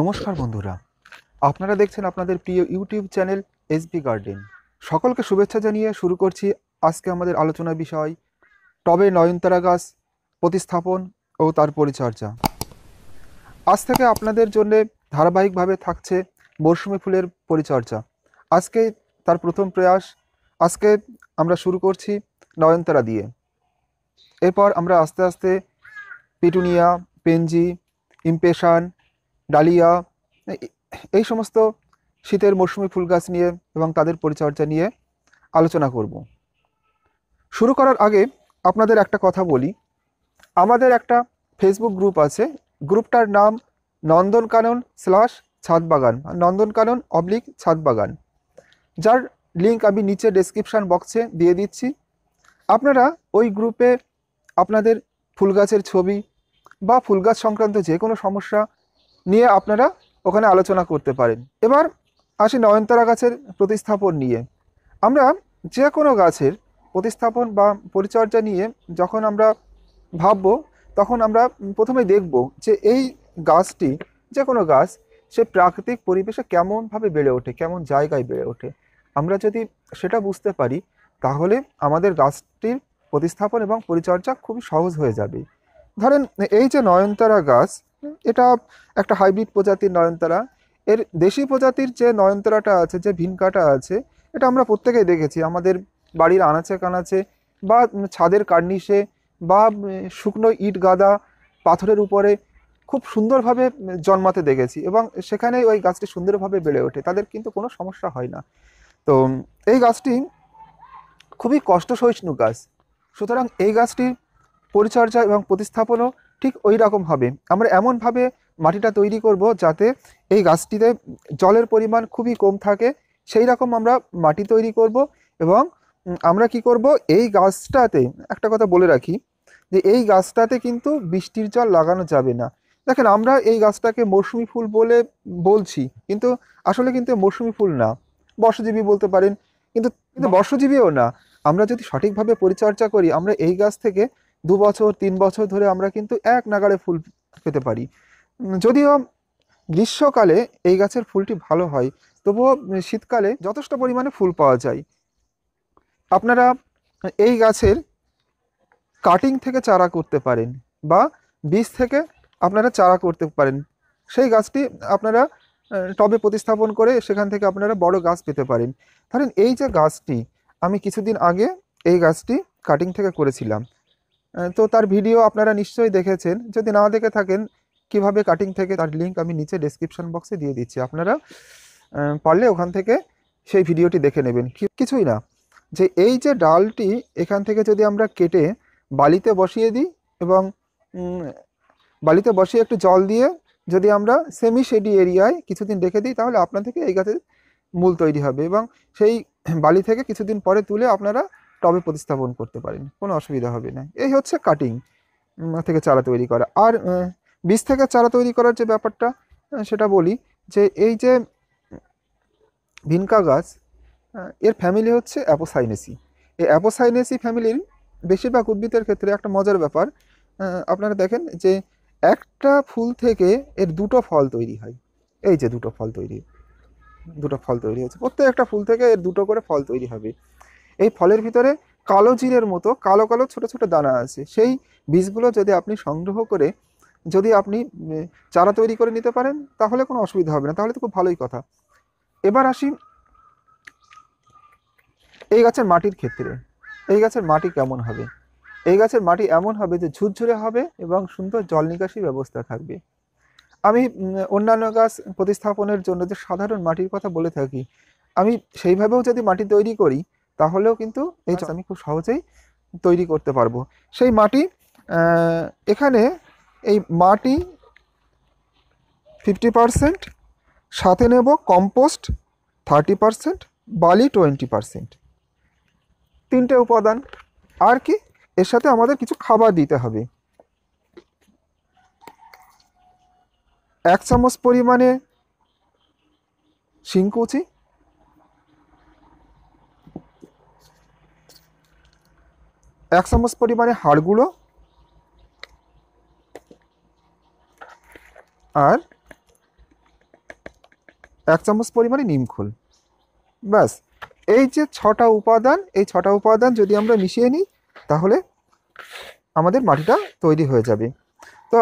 নমস্কার বন্ধুরা আপনারা দেখছেন আপনাদের প্রিয় ইউটিউব চ্যানেল এসবি গার্ডেন সকলকে শুভেচ্ছা জানিয়ে শুরু করছি আজকে আমাদের আলোচনা বিষয় টবে নয়নতারা গাছ প্রতিস্থাপন ও তার পরিচর্যা আজ থেকে আপনাদের জন্য ধারাবাহিকভাবে থাকছে মরশুমি ফুলের পরিচর্যা আজকে তার প্রথম প্রয়াস আজকে আমরা শুরু করছি নয়নতারা দিয়ে এরপর আমরা আস্তে আস্তে পিটুনিয়া পেনজি ইম্পেশান ডালিয়া এই সমস্ত শীতের মৌসুমি ফুল গাছ নিয়ে এবং তাদের পরিচর্যা নিয়ে আলোচনা করব শুরু করার আগে আপনাদের একটা কথা বলি আমাদের একটা ফেসবুক গ্রুপ আছে গ্রুপটার নাম নন্দনকানন স্ল্যাশ ছাদবাগান নন্দনকানন অবলিক ছাদবাগান যার লিঙ্ক আমি নিচে ডেসক্রিপশান বক্সে দিয়ে দিচ্ছি আপনারা ওই গ্রুপে আপনাদের ফুল গাছের ছবি বা ফুল গাছ সংক্রান্ত যে কোনো সমস্যা নিয়ে আপনারা ওখানে আলোচনা করতে পারেন এবার আসি নয়নতারা গাছের প্রতিস্থাপন নিয়ে আমরা যে কোনো গাছের প্রতিস্থাপন বা পরিচর্যা নিয়ে যখন আমরা ভাবব তখন আমরা প্রথমে দেখব যে এই গাছটি যে কোনো গাছ সে প্রাকৃতিক পরিবেশে কেমনভাবে বেড়ে ওঠে কেমন জায়গায় বেড়ে ওঠে আমরা যদি সেটা বুঝতে পারি তাহলে আমাদের গাছটির প্রতিস্থাপন এবং পরিচর্যা খুবই সহজ হয়ে যাবে ধরেন এই যে নয়নতারা গাছ এটা একটা হাইব্রিড প্রজাতির নয়নতারা এর দেশি প্রজাতির যে নয়নতারাটা আছে যে ভিনকাটা আছে এটা আমরা প্রত্যেকেই দেখেছি আমাদের বাড়ির আনাচে কানাচে বা ছাদের কার্নিশে বা শুকনো ইট গাদা পাথরের উপরে খুব সুন্দরভাবে জন্মাতে দেখেছি এবং সেখানে ওই গাছটি সুন্দরভাবে বেড়ে ওঠে তাদের কিন্তু কোনো সমস্যা হয় না তো এই গাছটি খুবই কষ্ট সহিষ্ণু গাছ সুতরাং এই গাছটির পরিচর্যা এবং প্রতিস্থাপনও ঠিক ওই রকম হবে আমরা এমনভাবে মাটিটা তৈরি করব যাতে এই গাছটিতে জলের পরিমাণ খুবই কম থাকে সেই রকম আমরা মাটি তৈরি করব এবং আমরা কি করব এই গাছটাতে একটা কথা বলে রাখি যে এই গাছটাতে কিন্তু বৃষ্টির জল লাগানো যাবে না দেখেন আমরা এই গাছটাকে মৌসুমি ফুল বলে বলছি কিন্তু আসলে কিন্তু মৌসুমি ফুল না বর্ষজীবী বলতে পারেন কিন্তু কিন্তু বর্ষজীবীও না আমরা যদি সঠিকভাবে পরিচর্যা করি আমরা এই গাছ থেকে দু বছর তিন বছর ধরে আমরা কিন্তু এক নাগারে ফুল পেতে পারি যদিও গ্রীষ্মকালে এই গাছের ফুলটি ভালো হয় তবুও শীতকালে যথেষ্ট পরিমাণে ফুল পাওয়া যায় আপনারা এই গাছের কাটিং থেকে চারা করতে পারেন বা বীজ থেকে আপনারা চারা করতে পারেন সেই গাছটি আপনারা টবে প্রতিস্থাপন করে সেখান থেকে আপনারা বড় গাছ পেতে পারেন ধরেন এই যে গাছটি আমি কিছুদিন আগে এই গাছটি কাটিং থেকে করেছিলাম তো তার ভিডিও আপনারা নিশ্চয়ই দেখেছেন যদি না দেখে থাকেন কিভাবে কাটিং থেকে তার লিঙ্ক আমি নিচে ডেসক্রিপশন বক্সে দিয়ে দিচ্ছি আপনারা পারলে ওখান থেকে সেই ভিডিওটি দেখে নেবেন কিছুই না যে এই যে ডালটি এখান থেকে যদি আমরা কেটে বালিতে বসিয়ে দিই এবং বালিতে বসিয়ে একটু জল দিয়ে যদি আমরা সেমি শেডি এরিয়ায় কিছুদিন রেখে দিই তাহলে আপনার থেকে এই গাছের মূল তৈরি হবে এবং সেই বালি থেকে কিছুদিন পরে তুলে আপনারা টবে প্রতিস্থাপন করতে পারেন কোনো অসুবিধা হবে না এই হচ্ছে কাটিং থেকে চারা তৈরি করা আর বীজ থেকে চারা তৈরি করার যে ব্যাপারটা সেটা বলি যে এই যে ভিনকা গাছ এর ফ্যামিলি হচ্ছে অ্যাপোসাইনেসি এই অ্যাপোসাইনেসি ফ্যামিলির বেশিরভাগ উদ্ভিদের ক্ষেত্রে একটা মজার ব্যাপার আপনারা দেখেন যে একটা ফুল থেকে এর দুটো ফল তৈরি হয় এই যে দুটো ফল তৈরি দুটো ফল তৈরি হচ্ছে প্রত্যেকটা ফুল থেকে এর দুটো করে ফল তৈরি হবে এই ফলের ভিতরে কালো জিরের মতো কালো কালো ছোট ছোট দানা আছে সেই বীজগুলো যদি আপনি সংগ্রহ করে যদি আপনি চারা তৈরি করে নিতে পারেন তাহলে কোনো অসুবিধা হবে না তাহলে তো খুব ভালোই কথা এবার আসি এই গাছের মাটির ক্ষেত্রে এই গাছের মাটি কেমন হবে এই গাছের মাটি এমন হবে যে ঝুরঝুরে হবে এবং সুন্দর জল নিকাশি ব্যবস্থা থাকবে আমি অন্যান্য গাছ প্রতিস্থাপনের জন্য যে সাধারণ মাটির কথা বলে থাকি আমি সেইভাবেও যদি মাটি তৈরি করি তাহলেও কিন্তু এই আচ্ছা। আমি খুব সহজেই তৈরি করতে পারবো সেই মাটি এখানে এই মাটি ফিফটি পারসেন্ট সাথে নেব কম্পোস্ট থার্টি পারসেন্ট বালি টোয়েন্টি পারসেন্ট তিনটে উপাদান আর কি এর সাথে আমাদের কিছু খাবার দিতে হবে এক চামচ পরিমাণে শিংকুচি এক চামচ পরিমাণে হাড় গুঁড়ো আর এক চামচ পরিমাণে নিমখোল ব্যাস এই যে ছটা উপাদান এই ছটা উপাদান যদি আমরা মিশিয়ে নিই তাহলে আমাদের মাটিটা তৈরি হয়ে যাবে তো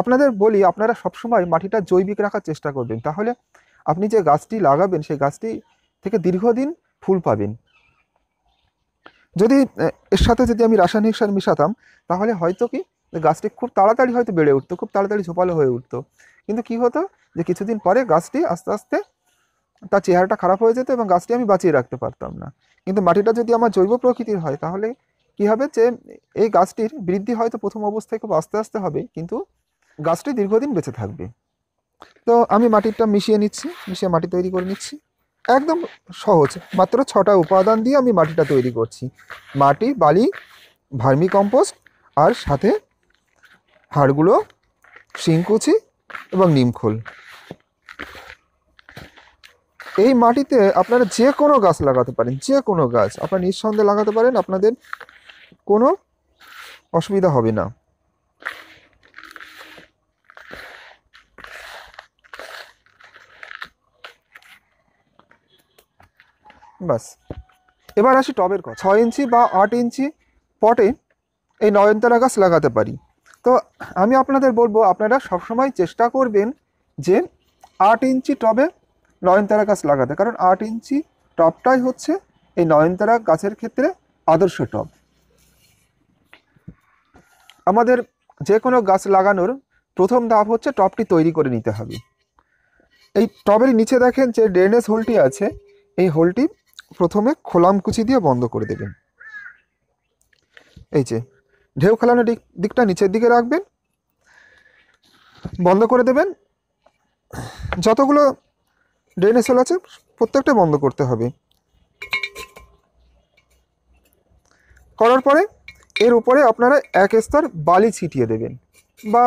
আপনাদের বলি আপনারা সবসময় মাটিটা জৈবিক রাখার চেষ্টা করবেন তাহলে আপনি যে গাছটি লাগাবেন সেই গাছটি থেকে দীর্ঘদিন ফুল পাবেন যদি এর সাথে যদি আমি রাসায়নিক সার মিশাতাম তাহলে হয়তো কি গাছটি খুব তাড়াতাড়ি হয়তো বেড়ে উঠতো খুব তাড়াতাড়ি ঝোপালো হয়ে উঠতো কিন্তু কি হতো যে কিছুদিন পরে গাছটি আস্তে আস্তে তার চেহারাটা খারাপ হয়ে যেত এবং গাছটি আমি বাঁচিয়ে রাখতে পারতাম না কিন্তু মাটিটা যদি আমার জৈব প্রকৃতির হয় তাহলে কি হবে যে এই গাছটির বৃদ্ধি হয়তো প্রথম অবস্থায় খুব আস্তে আস্তে হবে কিন্তু গাছটি দীর্ঘদিন বেঁচে থাকবে তো আমি মাটিটা মিশিয়ে নিচ্ছি মিশিয়ে মাটি তৈরি করে নিচ্ছি একদম সহজ মাত্র ছটা উপাদান দিয়ে আমি মাটিটা তৈরি করছি মাটি বালি ভার্মি কম্পোস্ট আর সাথে হাড়গুলো শিংকুচি এবং নিমখোল এই মাটিতে আপনারা যে কোনো গাছ লাগাতে পারেন যে কোনো গাছ আপনারা নিঃসন্দেহে লাগাতে পারেন আপনাদের কোনো অসুবিধা হবে না বাস এবার আসি টবের কথা ছয় ইঞ্চি বা আট ইঞ্চি পটে এই নয়নতারা গাছ লাগাতে পারি তো আমি আপনাদের বলবো আপনারা সবসময় চেষ্টা করবেন যে আট ইঞ্চি টবে নয়নতারা গাছ লাগাতে কারণ আট ইঞ্চি টবটাই হচ্ছে এই নয়নতারা গাছের ক্ষেত্রে আদর্শ টব আমাদের যে কোনো গাছ লাগানোর প্রথম ধাপ হচ্ছে টবটি তৈরি করে নিতে হবে এই টবের নিচে দেখেন যে ড্রেনেজ হোলটি আছে এই হোলটি প্রথমে খোলামকুচি দিয়ে বন্ধ করে দেবেন এই যে ঢেউ খেলানো দিকটা নিচের দিকে রাখবেন বন্ধ করে দেবেন যতগুলো ড্রেনেজ হোল আছে প্রত্যেকটা বন্ধ করতে হবে করার পরে এর উপরে আপনারা এক স্তর বালি ছিটিয়ে দেবেন বা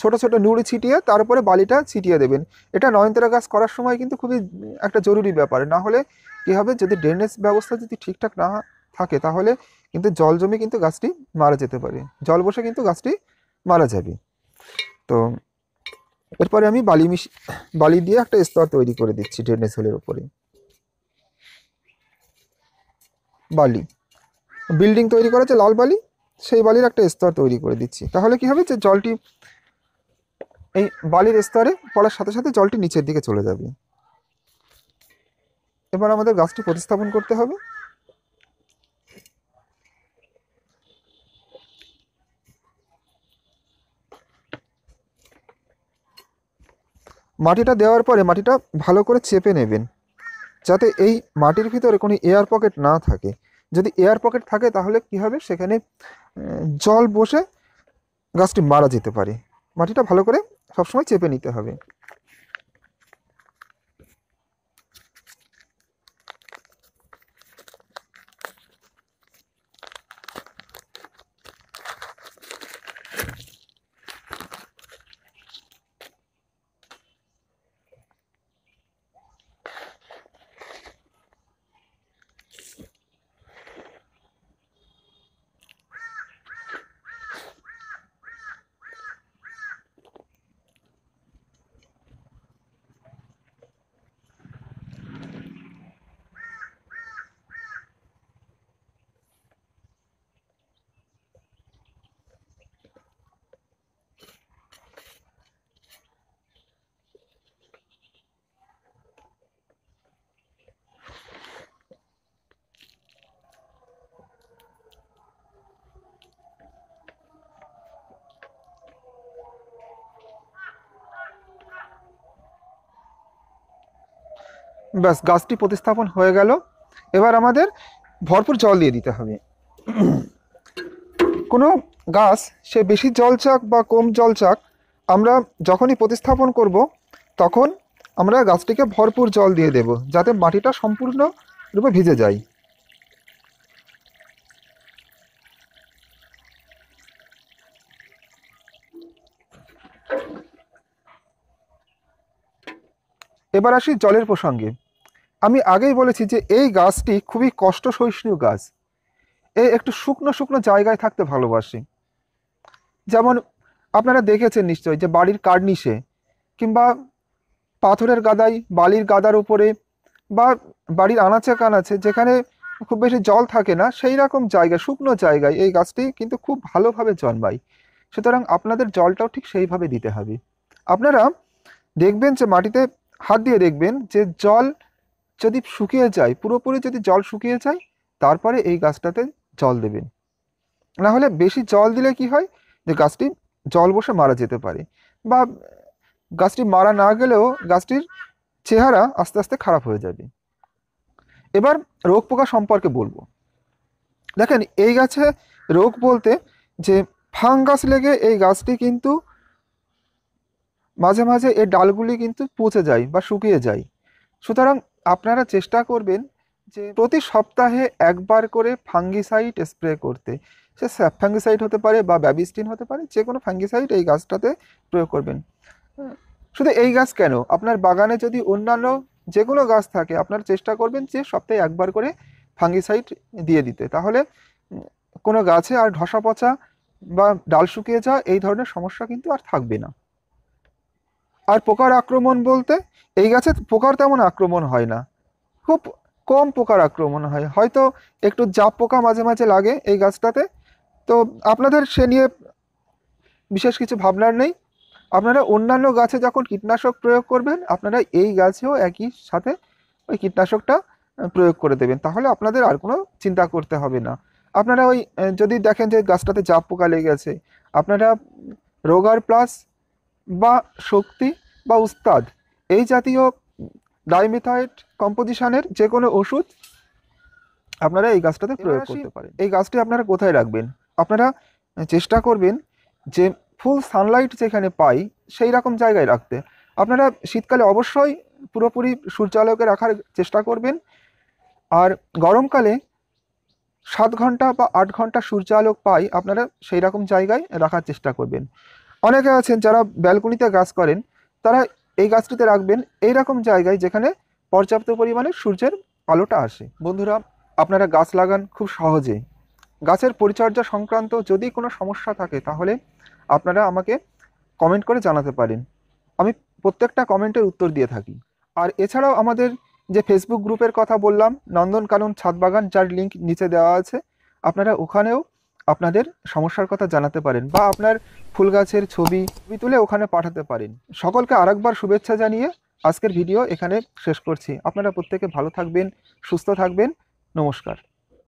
ছোট ছোট নুড়ি ছিটিয়ে তার উপরে বালিটা ছিটিয়ে দেবেন এটা নয়নতারা গাছ করার সময় কিন্তু খুবই একটা জরুরি ব্যাপার না হলে কী হবে যদি ড্রেনেজ ব্যবস্থা যদি ঠিকঠাক না থাকে তাহলে কিন্তু জল জমে কিন্তু গাছটি মারা যেতে পারে জল বসে কিন্তু গাছটি মারা যাবে তো এরপরে আমি বালি মিশ বালি দিয়ে একটা স্তর তৈরি করে দিচ্ছি ড্রেনেজ হোলের উপরে বালি বিল্ডিং তৈরি করা যে লাল বালি সেই বালির একটা স্তর তৈরি করে দিচ্ছি তাহলে কি হবে যে জলটি এই বালির স্তরে পড়ার সাথে সাথে জলটি নিচের দিকে চলে যাবে এবার আমাদের গাছটি প্রতিস্থাপন করতে হবে মাটিটা দেওয়ার পরে মাটিটা ভালো করে চেপে নেবেন যাতে এই মাটির ভিতরে কোনো এয়ার পকেট না থাকে যদি এয়ার পকেট থাকে তাহলে কি হবে সেখানে জল বসে গাছটি মারা যেতে পারে মাটিটা ভালো করে সবসময় চেপে নিতে হবে ব্যাস গাছটি প্রতিস্থাপন হয়ে গেল এবার আমাদের ভরপুর জল দিয়ে দিতে হবে কোনো গাছ সে বেশি জল চাক বা কম জল চাক আমরা যখনই প্রতিস্থাপন করব তখন আমরা গাছটিকে ভরপুর জল দিয়ে দেব যাতে মাটিটা সম্পূর্ণরূপে ভিজে যায় এবার আসি জলের প্রসঙ্গে আমি আগেই বলেছি যে এই গাছটি খুবই কষ্ট সহিষ্ণু গাছ এ একটু শুকনো শুকনো জায়গায় থাকতে ভালোবাসে যেমন আপনারা দেখেছেন নিশ্চয় যে বাড়ির কার্নিশে কিংবা পাথরের গাদায় বালির গাদার উপরে বা বাড়ির আনাচে কানাচে যেখানে খুব বেশি জল থাকে না সেই রকম জায়গা শুকনো জায়গায় এই গাছটি কিন্তু খুব ভালোভাবে জন্মায় সুতরাং আপনাদের জলটাও ঠিক সেইভাবে দিতে হবে আপনারা দেখবেন যে মাটিতে হাত দিয়ে দেখবেন যে জল যদি শুকিয়ে যায় পুরোপুরি যদি জল শুকিয়ে যায় তারপরে এই গাছটাতে জল দেবেন না হলে বেশি জল দিলে কি হয় যে গাছটি জল বসে মারা যেতে পারে বা গাছটি মারা না গেলেও গাছটির চেহারা আস্তে আস্তে খারাপ হয়ে যাবে এবার রোগ পোকা সম্পর্কে বলবো দেখেন এই গাছে রোগ বলতে যে ফাঙ্গাস লেগে এই গাছটি কিন্তু মাঝে মাঝে এর ডালগুলি কিন্তু পচে যায় বা শুকিয়ে যায় সুতরাং আপনারা চেষ্টা করবেন যে প্রতি সপ্তাহে একবার করে ফাঙ্গিসাইড স্প্রে করতে সে ফাঙ্গিসাইড হতে পারে বা ব্যাবিস্টিন হতে পারে যে কোনো ফাঙ্গিসাইড এই গাছটাতে প্রয়োগ করবেন শুধু এই গাছ কেন আপনার বাগানে যদি অন্যান্য যে কোনো গাছ থাকে আপনার চেষ্টা করবেন যে সপ্তাহে একবার করে ফাঙ্গিসাইড দিয়ে দিতে তাহলে কোনো গাছে আর ঢসা পচা বা ডাল শুকিয়ে যাওয়া এই ধরনের সমস্যা কিন্তু আর থাকবে না আর পোকার আক্রমণ বলতে এই গাছে পোকার তেমন আক্রমণ হয় না খুব কম পোকার আক্রমণ হয় হয়তো একটু জাপ পোকা মাঝে মাঝে লাগে এই গাছটাতে তো আপনাদের সে নিয়ে বিশেষ কিছু ভাবনার নেই আপনারা অন্যান্য গাছে যখন কীটনাশক প্রয়োগ করবেন আপনারা এই গাছেও একই সাথে ওই কীটনাশকটা প্রয়োগ করে দেবেন তাহলে আপনাদের আর কোনো চিন্তা করতে হবে না আপনারা ওই যদি দেখেন যে গাছটাতে জাপ পোকা লেগে গেছে আপনারা রোগার প্লাস বা শক্তি বা উস্তাদ এই জাতীয় ডাইমিথাইড কম্পোজিশনের যে কোনো ওষুধ আপনারা এই গাছটাতে প্রয়োগ করতে পারেন এই গাছটি আপনারা কোথায় রাখবেন আপনারা চেষ্টা করবেন যে ফুল সানলাইট যেখানে পাই সেই রকম জায়গায় রাখতে আপনারা শীতকালে অবশ্যই পুরোপুরি সূর্যালোকে রাখার চেষ্টা করবেন আর গরমকালে সাত ঘন্টা বা আট ঘন্টা সূর্যালোক পাই আপনারা সেই রকম জায়গায় রাখার চেষ্টা করবেন অনেকে আছেন যারা ব্যালকনিতে গাছ করেন তারা এই গাছটিতে রাখবেন এই রকম জায়গায় যেখানে পর্যাপ্ত পরিমাণে সূর্যের আলোটা আসে বন্ধুরা আপনারা গাছ লাগান খুব সহজে গাছের পরিচর্যা সংক্রান্ত যদি কোনো সমস্যা থাকে তাহলে আপনারা আমাকে কমেন্ট করে জানাতে পারেন আমি প্রত্যেকটা কমেন্টের উত্তর দিয়ে থাকি আর এছাড়াও আমাদের যে ফেসবুক গ্রুপের কথা বললাম নন্দনকানন ছাদ বাগান যার লিঙ্ক নিচে দেওয়া আছে আপনারা ওখানেও আপনাদের সমস্যার কথা জানাতে পারেন বা আপনার ফুল গাছের ছবি তুলে ওখানে পাঠাতে পারেন সকলকে আরেকবার শুভেচ্ছা জানিয়ে আজকের ভিডিও এখানে শেষ করছি আপনারা প্রত্যেকে ভালো থাকবেন সুস্থ থাকবেন নমস্কার